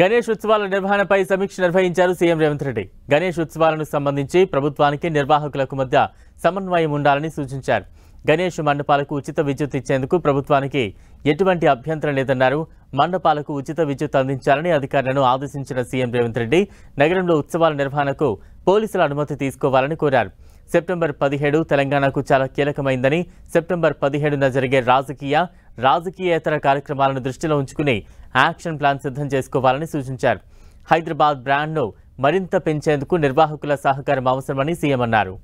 గణేష్ ఉత్సవాల నిర్వహణపై సమీక్ష నిర్వహించారు సీఎం రేవంత్ రెడ్డి గణేష్ ఉత్సవాలను సంబంధించి ప్రభుత్వానికి నిర్వాహకులకు మధ్య సమన్వయం ఉండాలని సూచించారు గణేష్ మండపాలకు ఉచిత విద్యుత్ ఇచ్చేందుకు ప్రభుత్వానికి ఎటువంటి అభ్యంతరం లేదన్నారు మండపాలకు ఉచిత విద్యుత్ అందించాలని అధికారులను ఆదేశించిన సీఎం రేవంత్ రెడ్డి నగరంలో ఉత్సవాల నిర్వహణకు పోలీసుల అనుమతి తీసుకోవాలని కోరారు సెప్టెంబర్ పదిహేడు తెలంగాణకు చాలా కీలకమైందని సెప్టెంబర్ పదిహేడున జరిగే రాజకీయ రాజకీయేతర కార్యక్రమాలను దృష్టిలో ఉంచుకుని యాక్షన్ ప్లాన్ సిద్ధం చేసుకోవాలని సూచించారు హైదరాబాద్ బ్రాండ్ను మరింత పెంచేందుకు నిర్వాహకుల సహకారం అవసరమని సీఎం అన్నారు